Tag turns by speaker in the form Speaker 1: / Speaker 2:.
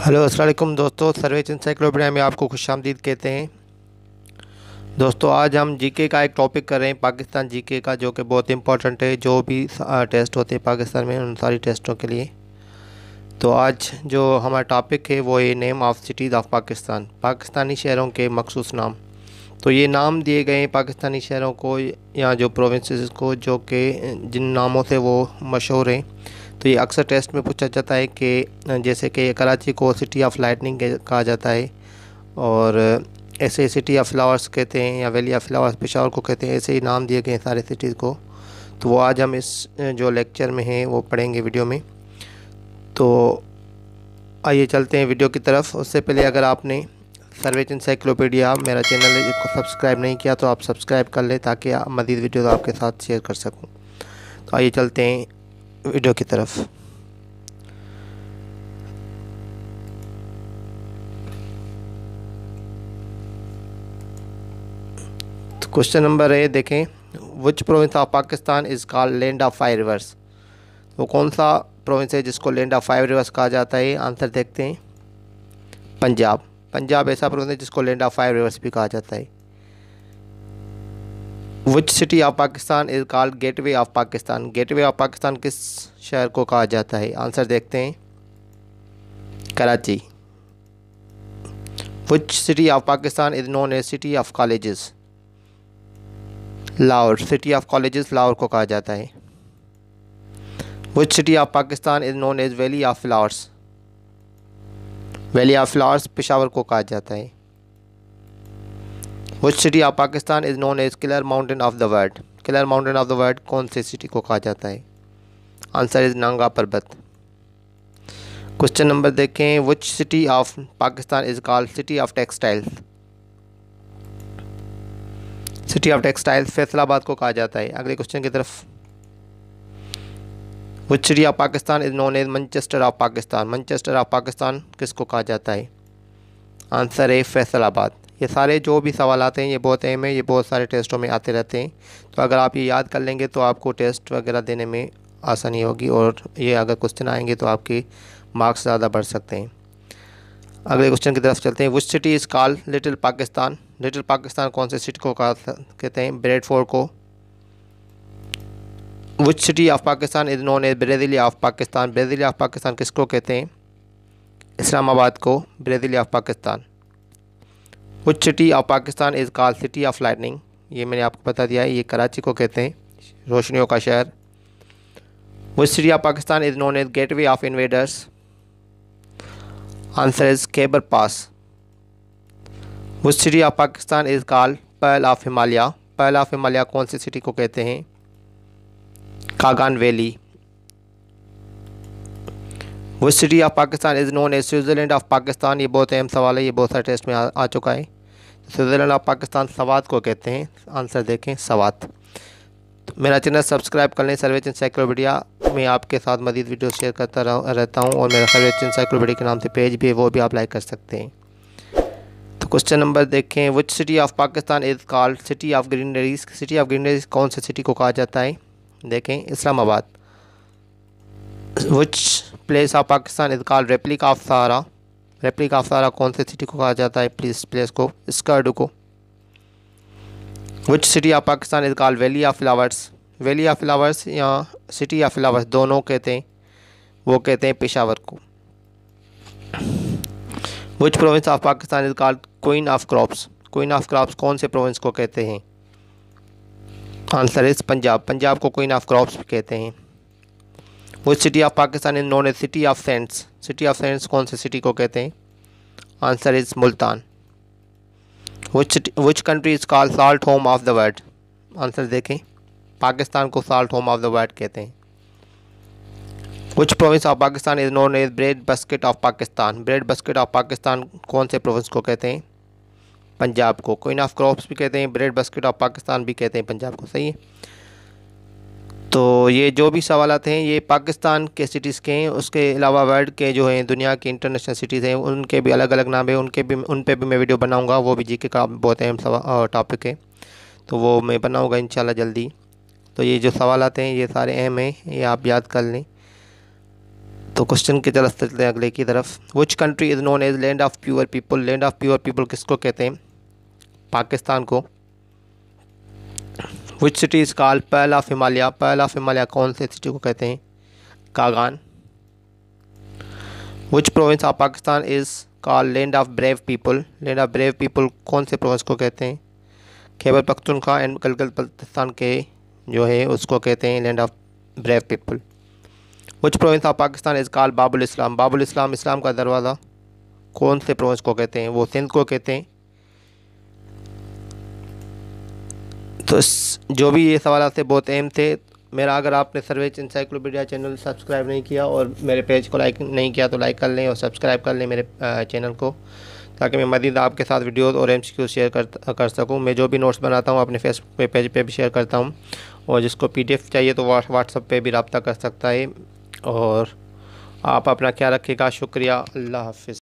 Speaker 1: hello Aslam दोस्तों सर्वे encyclopedia में आपको खुश आमदीद कहते हैं दोस्तों आज हम जीके का एक टॉपिक कर रहे हैं पाकिस्तान जीके का जो कि बहुत इंपॉर्टेंट है जो भी टेस्ट होते हैं पाकिस्तान में उन सारी टेस्टों के लिए तो आज जो हमारा टॉपिक है वो है name of cities of Pakistan Pakistani शहरों के मखसूस नाम तो ये नाम दिए गए हैं पाकिस्तानी शहरों को या जो प्रोविंस को जो कि जिन नामों से वो मशहूर हैं तो ये अक्सर टेस्ट में पूछा जाता है कि जैसे कि कराची को सिटी ऑफ लाइटनिंग कहा जाता है और ऐसे सिटी ऑफ फ्लावर्स कहते हैं या वैली ऑफ फ्लावर्स पेशावर को कहते हैं ऐसे ही नाम दिए गए हैं सारे सिटीज़ को तो वो आज हम इस जो लेक्चर में हैं वो पढ़ेंगे वीडियो में तो आइए चलते हैं वीडियो की तरफ उससे पहले अगर आपने सर्वेज इंसाइक्लोपीडिया मेरा चैनल है जिसको सब्सक्राइब नहीं किया तो आप सब्सक्राइब कर लें ताकि मज़ीद वीडियो तो आपके साथ शेयर कर सकूँ तो आइए चलते हैं वीडियो की तरफ क्वेश्चन नंबर ए देखें which province of Pakistan is call land of five rivers वो कौन सा प्रोविंस है जिसको लैंड ऑफ फाइव रिवर्स कहा जाता है आंसर देखते हैं पंजाब पंजाब ऐसा प्रोविंस है जिसको लैंड ऑफ फाइव रिवर्स भी कहा जाता है which city of Pakistan is called gateway of Pakistan gateway of Pakistan किस शहर को कहा जाता है आंसर देखते हैं Karachi which city of Pakistan is known as city of colleges Lahore city of colleges Lahore को कहा जाता है which city of Pakistan is known as valley of flowers valley of flowers Peshawar को कहा जाता है which city of Pakistan is known as killer mountain of the world killer mountain of the world कौन से सिटी को कहा जाता है आंसर इज़ नांगा पर्वत क्वेश्चन नंबर देखें which city of Pakistan is called city of textiles city of textiles Faisalabad को कहा जाता है अगले क्वेश्चन की तरफ which city of Pakistan is known as Manchester of Pakistan Manchester of Pakistan किसको कहा जाता है आंसर है फैसलाबाद ये सारे जो भी सवाल आते हैं ये बहुत अहम है ये बहुत सारे टेस्टों में आते रहते हैं तो अगर आप ये याद कर लेंगे तो आपको टेस्ट वगैरह देने में आसानी होगी और ये अगर क्वेश्चन आएंगे तो आपके मार्क्स ज़्यादा बढ़ सकते हैं अगले क्वेश्चन की तरफ चलते हैं which city is call little Pakistan little Pakistan कौन से सिटी को कहते हैं ब्रेडफोर्ड को which city of Pakistan is known as Brasilia of Pakistan Brasilia of Pakistan किसको कहते हैं इस्लामाबाद को Brasilia of Pakistan which city of Pakistan is call city of lightning ये मैंने आपको बता दिया है ये कराची को कहते हैं रोशनियों का शहर which city of Pakistan is known as gateway of invaders answer is Khyber pass which city of Pakistan is call pearl of Himalaya pearl of Himalaya कौन सी सिटी को कहते हैं कागान वैली वो city of Pakistan is known as Switzerland of Pakistan ये बहुत अहम सवाल है ये बहुत सारे टेस्ट में आ, आ चुका है स्विट्ज़रलैंड और पाकिस्तान सवात को कहते हैं आंसर देखें सवात तो मेरा चैनल सब्सक्राइब कर लें चंद इंसाइक्लोपीडिया मैं आपके साथ मजीद वीडियो शेयर करता रहता हूँ और मेरा सर्वेच इंसाइक्लोपीडिया के नाम से पेज भी है वो भी आप लाइक कर सकते हैं तो क्वेश्चन नंबर देखें which city of Pakistan is called city of greeneries city of greeneries कौन से सिटी को कहा जाता है देखें Islamabad which place of Pakistan is called replica of Sahara replica of Sahara कौन से सिटी को कहा जाता है प्लीज प्लेस को स्कर्ड को which city of Pakistan is call valley of flowers valley of flowers या सिटी ऑफ फ्लावर्स दोनों कहते हैं वो कहते हैं पेशावर को which province of Pakistan is call queen of crops queen of crops कौन से प्रोविंस को कहते हैं आंसर इज पंजाब पंजाब को क्वीन ऑफ क्रॉप्स भी कहते हैं which city of Pakistan is known as city of saints city of saints कौन से सिटी को कहते हैं answer is Multan which which country is call salt home of the world answer देखें पाकिस्तान को salt home of the world कहते हैं कुछ province of Pakistan is known as bread basket of Pakistan bread basket of Pakistan कौन से प्रोविंस को कहते हैं पंजाब को क्वीन ऑफ क्रॉप्स भी कहते हैं ब्रेड बस्केट ऑफ पाकिस्तान भी कहते हैं पंजाब को सही है तो ये जो भी सवाल हैं ये पाकिस्तान के सिटीज़ के हैं उसके अलावा वर्ल्ड के जो हैं दुनिया के इंटरनेशनल सिटीज़ हैं उनके भी अलग अलग नाम हैं उनके भी उन पर भी मैं वीडियो बनाऊँगा वो भी जी के का बहुत अहम टॉपिक है तो वो मैं बनाऊँगा इन जल्दी तो ये जो सवाल आते हैं ये सारे अहम हैं ये आप याद कर लें तो क्वेश्चन की तरफ चलते हैं अगले की तरफ which country is known as land of pure people land of pure people किसको कहते हैं पाकिस्तान को which city is call pearl of Himalaya pearl of Himalaya कौन से सिटी को कहते हैं Kaghan which province of Pakistan is call land of brave people land of brave people कौन से प्रोविंस को कहते हैं खैबर पख्तनखा एंड गलगल बल्तिस्तान के जो है उसको कहते हैं land of brave people which province of Pakistan is call बाबुल इस्लाम बाबुल इस्लाम इस्लाम का दरवाज़ा कौन से प्रोविंस को कहते हैं वो सिंध को कहते हैं तो जो भी ये सवाल आपसे बहुत अहम थे मेरा अगर आपने सर्वेच इंसाइक्लोपीडिया चैनल सब्सक्राइब नहीं किया और मेरे पेज को लाइक नहीं किया तो लाइक कर लें और सब्सक्राइब कर लें मेरे चैनल को ताकि मैं मजीद आपके साथ वीडियोस और एम शेयर कर कर सकूँ मैं जो भी नोट्स बनाता हूँ अपने फेसबुक पे पेज पे भी शेयर करता हूँ और जिसको पी चाहिए तो व्हाट्सअप पर भी रबता कर सकता है और आप अपना क्या रखिएगा शुक्रिया अल्लाह हाफ